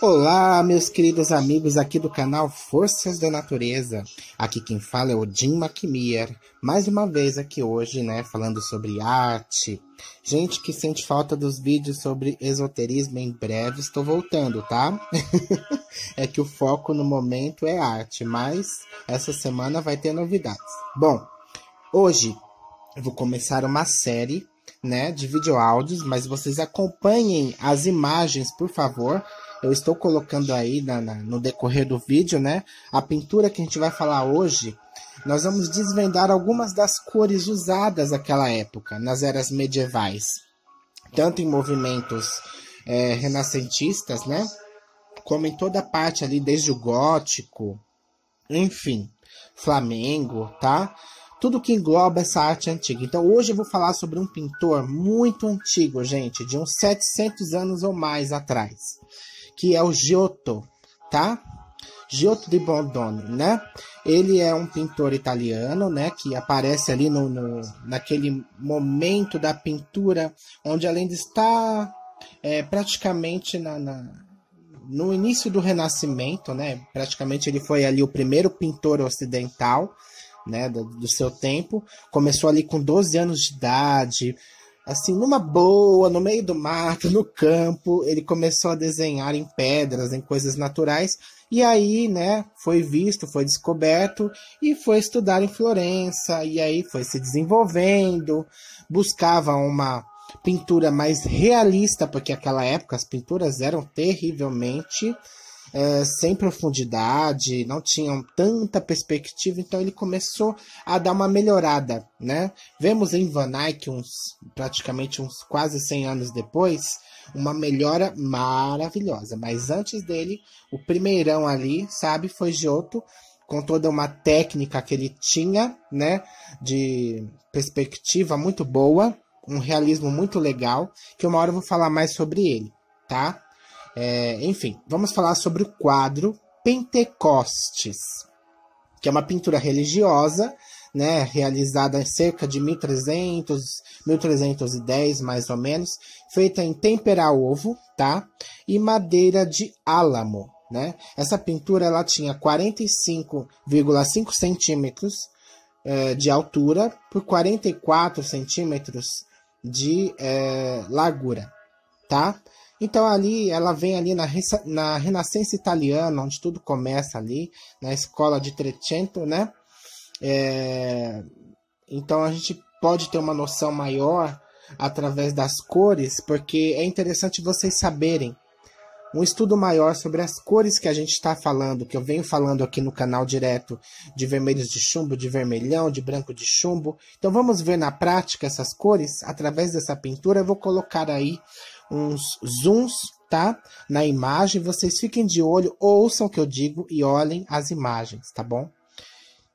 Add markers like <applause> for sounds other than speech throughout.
Olá, meus queridos amigos aqui do canal Forças da Natureza. Aqui quem fala é o Jim McMier. Mais uma vez aqui hoje, né, falando sobre arte. Gente que sente falta dos vídeos sobre esoterismo, em breve estou voltando, tá? <laughs> é que o foco no momento é arte, mas essa semana vai ter novidades. Bom, hoje eu vou começar uma série, né, de videoáudios, mas vocês acompanhem as imagens, por favor eu estou colocando aí na, na, no decorrer do vídeo, né? A pintura que a gente vai falar hoje, nós vamos desvendar algumas das cores usadas naquela época, nas eras medievais, tanto em movimentos é, renascentistas, né? Como em toda parte ali, desde o gótico, enfim, Flamengo, tá? Tudo que engloba essa arte antiga. Então hoje eu vou falar sobre um pintor muito antigo, gente, de uns 700 anos ou mais atrás que é o Giotto, tá? Giotto di Bondone, né? Ele é um pintor italiano, né? Que aparece ali no, no naquele momento da pintura, onde além de estar é, praticamente na, na, no início do Renascimento, né? Praticamente ele foi ali o primeiro pintor ocidental, né? Do, do seu tempo. Começou ali com 12 anos de idade, assim, numa boa, no meio do mato, no campo, ele começou a desenhar em pedras, em coisas naturais, e aí, né, foi visto, foi descoberto e foi estudar em Florença, e aí foi se desenvolvendo, buscava uma pintura mais realista, porque naquela época as pinturas eram terrivelmente é, sem profundidade, não tinham tanta perspectiva, então ele começou a dar uma melhorada, né? Vemos em Van Eyck, uns, praticamente uns quase 100 anos depois, uma melhora maravilhosa, mas antes dele, o primeirão ali, sabe, foi Giotto, com toda uma técnica que ele tinha, né, de perspectiva muito boa, um realismo muito legal, que uma hora eu vou falar mais sobre ele, tá? É, enfim, vamos falar sobre o quadro Pentecostes, que é uma pintura religiosa, né, realizada em cerca de 1300, 1310 mais ou menos, feita em tempera ovo, tá? E madeira de álamo, né? Essa pintura ela tinha 45,5 centímetros é, de altura por 44 centímetros de eh, largura, tá? Então ali ela vem ali na, na Renascença italiana, onde tudo começa ali, na escola de Trecento, né? É, então a gente pode ter uma noção maior através das cores, porque é interessante vocês saberem um estudo maior sobre as cores que a gente está falando, que eu venho falando aqui no canal direto de vermelhos de chumbo, de vermelhão, de branco de chumbo. Então vamos ver na prática essas cores através dessa pintura. Eu vou colocar aí uns zooms, tá? Na imagem, vocês fiquem de olho, ouçam o que eu digo e olhem as imagens, tá bom?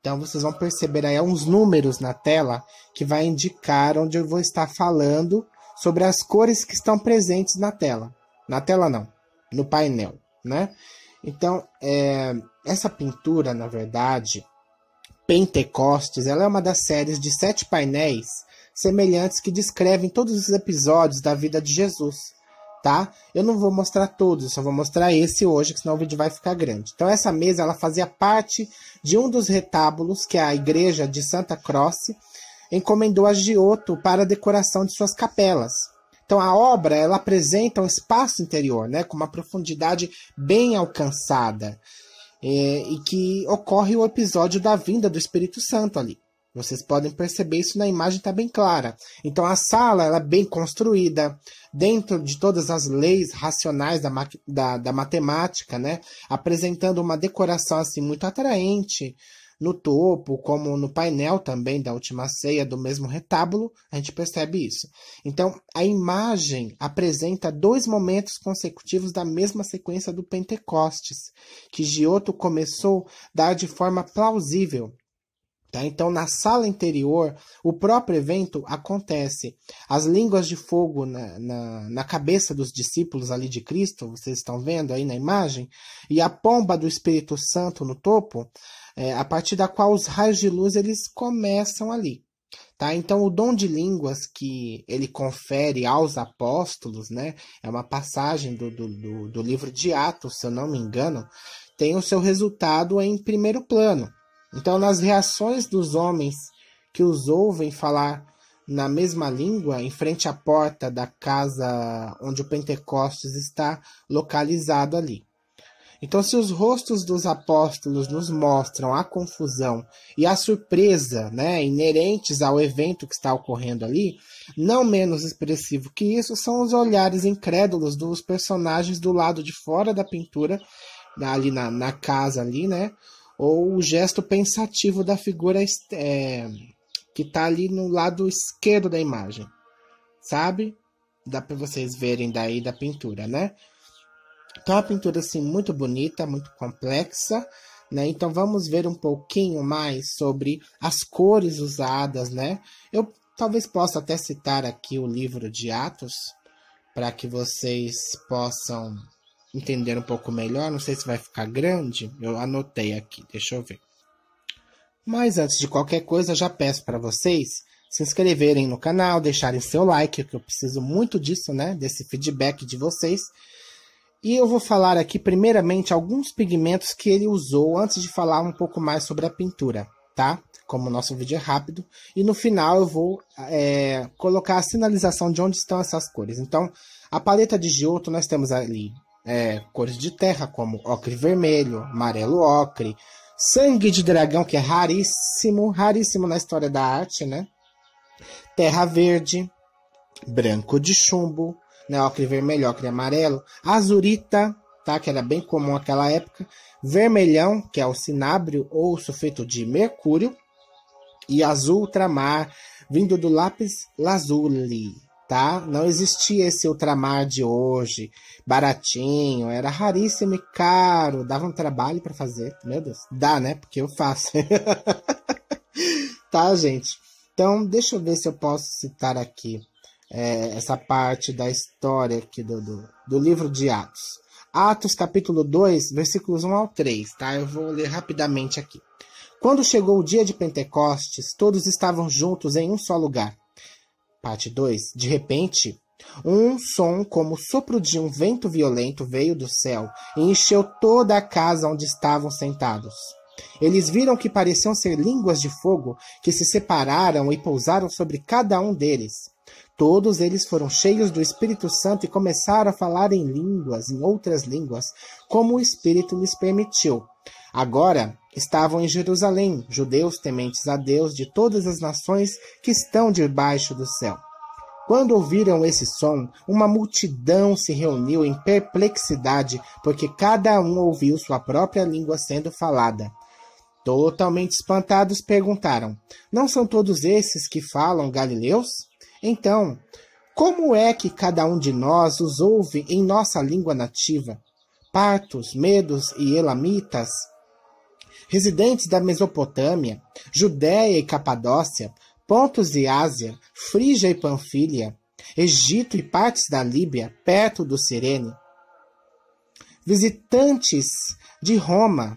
Então vocês vão perceber aí uns números na tela que vai indicar onde eu vou estar falando sobre as cores que estão presentes na tela. Na tela não, no painel, né? Então, é, essa pintura, na verdade, Pentecostes, ela é uma das séries de sete painéis semelhantes que descrevem todos os episódios da vida de Jesus, tá? Eu não vou mostrar todos, só vou mostrar esse hoje, que senão o vídeo vai ficar grande. Então essa mesa ela fazia parte de um dos retábulos que a igreja de Santa Croce encomendou a Giotto para a decoração de suas capelas. Então a obra ela apresenta um espaço interior, né, com uma profundidade bem alcançada. É, e que ocorre o episódio da vinda do Espírito Santo ali. Vocês podem perceber isso na imagem, está bem clara. Então a sala ela é bem construída, dentro de todas as leis racionais da, ma da, da matemática, né? apresentando uma decoração assim muito atraente no topo, como no painel também da última ceia do mesmo retábulo, a gente percebe isso. Então, a imagem apresenta dois momentos consecutivos da mesma sequência do Pentecostes, que Giotto começou a dar de forma plausível, Tá? Então, na sala interior, o próprio evento acontece. As línguas de fogo na, na, na, cabeça dos discípulos ali de Cristo, vocês estão vendo aí na imagem, e a pomba do Espírito Santo no topo, é, a partir da qual os raios de luz eles começam ali. Tá? Então, o dom de línguas que ele confere aos apóstolos, né? é uma passagem do, do, do, do livro de Atos, se eu não me engano, tem o seu resultado em primeiro plano. Então, nas reações dos homens que os ouvem falar na mesma língua, em frente à porta da casa onde o Pentecostes está localizado ali. Então, se os rostos dos apóstolos nos mostram a confusão e a surpresa né, inerentes ao evento que está ocorrendo ali, não menos expressivo que isso são os olhares incrédulos dos personagens do lado de fora da pintura, ali na, na casa ali, né? ou o gesto pensativo da figura é, que está ali no lado esquerdo da imagem, sabe? Dá para vocês verem daí da pintura, né? Então, é uma pintura assim muito bonita, muito complexa, né? Então, vamos ver um pouquinho mais sobre as cores usadas, né? Eu talvez possa até citar aqui o livro de Atos para que vocês possam entender um pouco melhor. Não sei se vai ficar grande. Eu anotei aqui, deixa eu ver. Mas antes de qualquer coisa, já peço para vocês se inscreverem no canal, deixarem seu like, que eu preciso muito disso, né? Desse feedback de vocês. E eu vou falar aqui, primeiramente, alguns pigmentos que ele usou antes de falar um pouco mais sobre a pintura, tá? Como o nosso vídeo é rápido. E no final eu vou é, colocar a sinalização de onde estão essas cores. Então, a paleta de Giotto, nós temos ali é, cores de terra, como ocre vermelho, amarelo ocre, sangue de dragão, que é raríssimo, raríssimo na história da arte, né? Terra verde, branco de chumbo, né? ocre vermelho, ocre amarelo, azurita, tá? Que era bem comum naquela época, vermelhão, que é o cinábrio ou o sulfeto de mercúrio, e azul ultramar, vindo do lápis lazuli, tá? Não existia esse ultramar de hoje, baratinho, era raríssimo e caro, dava um trabalho para fazer. Meu Deus, dá, né? Porque eu faço. <laughs> tá, gente? Então, deixa eu ver se eu posso citar aqui é, essa parte da história aqui do, do, do livro de Atos. Atos capítulo 2, versículos 1 ao 3, tá? Eu vou ler rapidamente aqui. Quando chegou o dia de Pentecostes, todos estavam juntos em um só lugar. Parte 2. De repente, um som como o sopro de um vento violento veio do céu e encheu toda a casa onde estavam sentados. Eles viram que pareciam ser línguas de fogo que se separaram e pousaram sobre cada um deles. Todos eles foram cheios do Espírito Santo e começaram a falar em línguas, em outras línguas, como o Espírito lhes permitiu. Agora estavam em Jerusalém judeus tementes a Deus de todas as nações que estão debaixo do céu. Quando ouviram esse som, uma multidão se reuniu em perplexidade, porque cada um ouviu sua própria língua sendo falada. Totalmente espantados, perguntaram: Não são todos esses que falam galileus? Então, como é que cada um de nós os ouve em nossa língua nativa? Partos, medos e elamitas, residentes da Mesopotâmia, Judéia e Capadócia, Pontos e Ásia, Frígia e Panfilia, Egito e partes da Líbia, perto do Cirene, visitantes de Roma,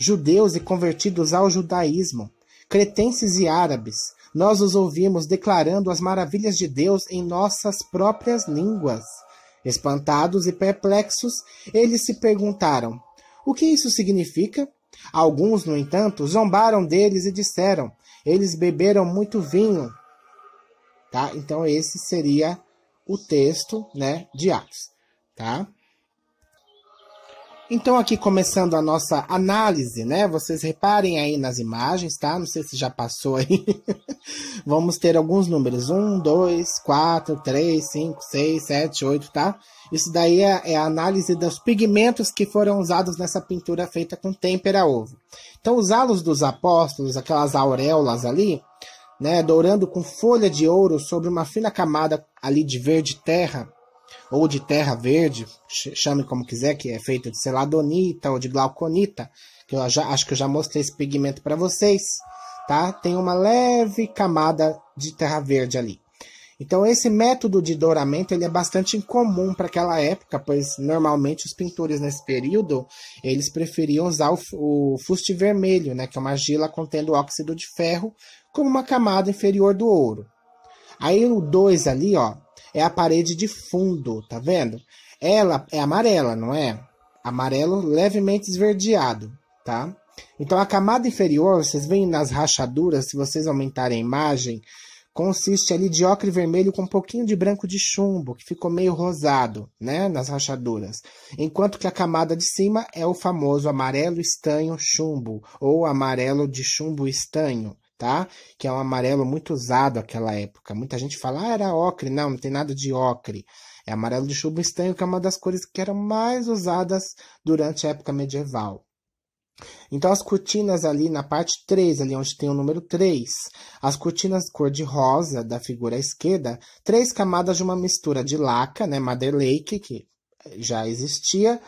judeus e convertidos ao judaísmo, cretenses e árabes, nós os ouvimos declarando as maravilhas de Deus em nossas próprias línguas. Espantados e perplexos, eles se perguntaram: o que isso significa Alguns, no entanto, zombaram deles e disseram: Eles beberam muito vinho. Tá? Então, esse seria o texto né, de Atos. Tá? Então, aqui começando a nossa análise, né? Vocês reparem aí nas imagens, tá? Não sei se já passou aí. <laughs> Vamos ter alguns números: 1, 2, 4, 3, 5, 6, 7, 8, tá? Isso daí é, é a análise dos pigmentos que foram usados nessa pintura feita com têmpera ovo. Então, os halos dos apóstolos, aquelas auréolas ali, né? Dourando com folha de ouro sobre uma fina camada ali de verde terra ou de terra verde, chame como quiser, que é feita de celadonita ou de glauconita, que eu já, acho que eu já mostrei esse pigmento para vocês, tá? Tem uma leve camada de terra verde ali. Então esse método de douramento ele é bastante incomum para aquela época, pois normalmente os pintores nesse período eles preferiam usar o, o, fuste vermelho, né, que é uma argila contendo óxido de ferro, como uma camada inferior do ouro. Aí o 2 ali, ó, é a parede de fundo, tá vendo? Ela é amarela, não é? Amarelo levemente esverdeado, tá? Então a camada inferior, vocês veem nas rachaduras, se vocês aumentarem a imagem, consiste ali de ocre vermelho com um pouquinho de branco de chumbo, que ficou meio rosado, né, nas rachaduras. Enquanto que a camada de cima é o famoso amarelo estanho chumbo ou amarelo de chumbo estanho, tá? Que é um amarelo muito usado naquela época. Muita gente fala, ah, era ocre. Não, não tem nada de ocre. É amarelo de chumbo estanho, que é uma das cores que eram mais usadas durante a época medieval. Então, as cortinas ali na parte 3, ali onde tem o número 3, as cortinas cor-de-rosa da figura à esquerda, três camadas de uma mistura de laca, né, mother Lake, que já existia,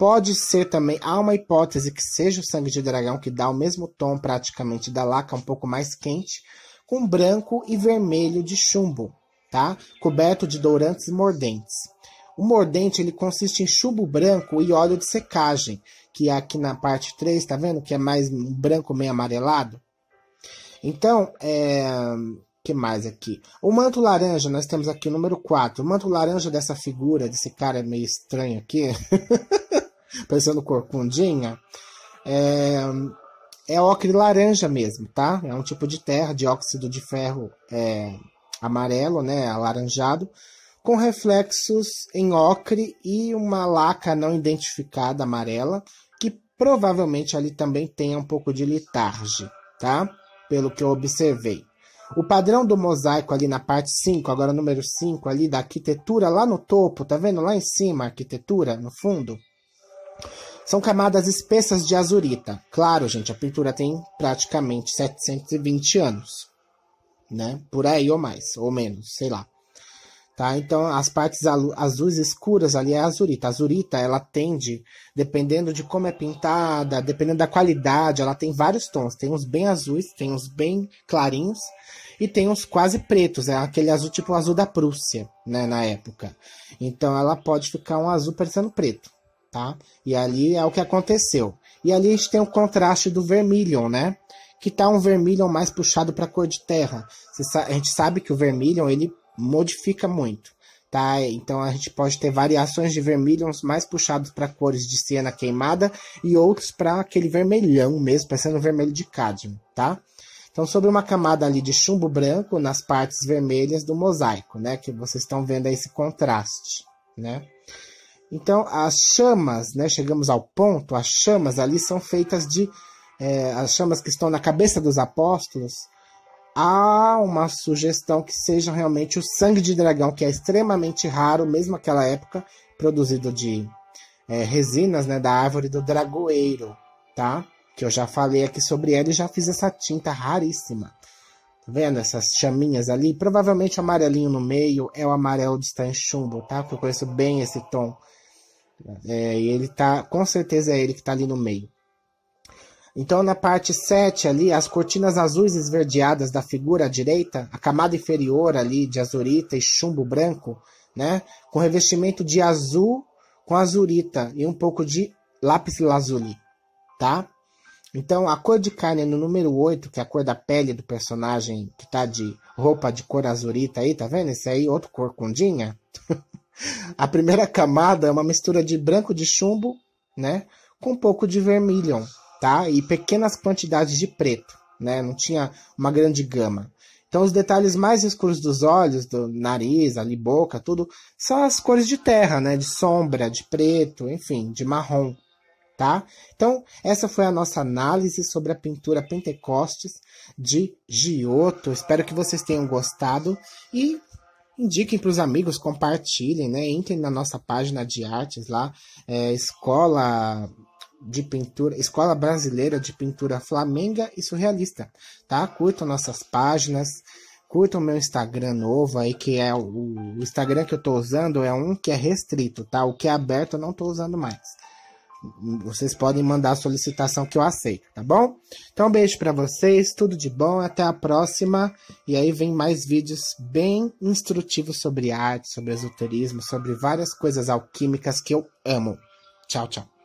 Pode ser também, há uma hipótese que seja o sangue de dragão que dá o mesmo tom praticamente da laca um pouco mais quente, com branco e vermelho de chumbo, tá? Coberto de dourantes e mordentes. O mordente ele consiste em chumbo branco e óleo de secagem, que é aqui na parte 3, tá vendo? Que é mais branco meio amarelado. Então, é, que mais aqui? O manto laranja, nós temos aqui o número 4. O manto laranja dessa figura, desse cara meio estranho aqui, <laughs> parecendo corcundinha, é, é ocre laranja mesmo, tá? É um tipo de terra, dióxido de, de ferro é, amarelo, né? Alaranjado, com reflexos em ocre e uma laca não identificada amarela, que provavelmente ali também tem um pouco de litarge, tá? Pelo que eu observei. O padrão do mosaico ali na parte 5, agora número 5 ali da arquitetura, lá no topo, tá vendo? Lá em cima, a arquitetura, no fundo são camadas espessas de azurita. Claro, gente, a pintura tem praticamente 720 anos, né? Por aí ou mais, ou menos, sei lá. Tá? Então, as partes azuis escuras ali é azurita. A azurita, ela tende, dependendo de como é pintada, dependendo da qualidade, ela tem vários tons. Tem uns bem azuis, tem uns bem clarinhos e tem uns quase pretos, é aquele azul tipo azul da Prússia, né, na época. Então, ela pode ficar um azul parecendo preto tá? E ali é o que aconteceu. E ali a gente tem o contraste do vermilion, né? Que tá um vermilion mais puxado para cor de terra. A gente sabe que o vermilion ele modifica muito, tá? Então a gente pode ter variações de vermilions mais puxados para cores de siena queimada e outros para aquele vermelhão mesmo, parecendo vermelho de cádmio, tá? Então, sobre uma camada ali de chumbo branco nas partes vermelhas do mosaico, né? Que vocês estão vendo esse contraste, né? Então, as chamas, né, chegamos ao ponto, as chamas ali são feitas de. É, as chamas que estão na cabeça dos apóstolos, há uma sugestão que seja realmente o sangue de dragão, que é extremamente raro, mesmo naquela época, produzido de é, resinas né, da árvore do dragoeiro, tá? Que eu já falei aqui sobre ela e já fiz essa tinta raríssima. Tá vendo essas chaminhas ali? Provavelmente o amarelinho no meio é o amarelo de Stan Chumbo, tá? Porque eu conheço bem esse tom é, e ele tá, com certeza é ele que tá ali no meio. Então, na parte 7 ali, as cortinas azuis esverdeadas da figura à direita, a camada inferior ali de azurita e chumbo branco, né? Com revestimento de azul com azurita e um pouco de lápis lazuli, tá? Então, a cor de carne é no número 8, que é a cor da pele do personagem que tá de roupa de cor azurita aí, tá vendo? Esse aí, outro corcundinha. <laughs> A primeira camada é uma mistura de branco de chumbo, né? Com um pouco de vermelhão, tá? E pequenas quantidades de preto, né? Não tinha uma grande gama. Então, os detalhes mais escuros dos olhos, do nariz, ali, boca, tudo, são as cores de terra, né? De sombra, de preto, enfim, de marrom, tá? Então, essa foi a nossa análise sobre a pintura Pentecostes de Giotto. Espero que vocês tenham gostado e indiquem para os amigos, compartilhem, né? Entrem na nossa página de artes lá, é, escola de pintura, Escola Brasileira de Pintura Flamenga e Surrealista, tá? Curtam nossas páginas, curtam meu Instagram novo aí, que é o, o Instagram que eu tô usando é um que é restrito, tá? O que é aberto eu não tô usando mais. Vocês podem mandar a solicitação que eu aceito, tá bom? Então, um beijo para vocês, tudo de bom, até a próxima. E aí vem mais vídeos bem instrutivos sobre arte, sobre esoterismo, sobre várias coisas alquímicas que eu amo. Tchau, tchau.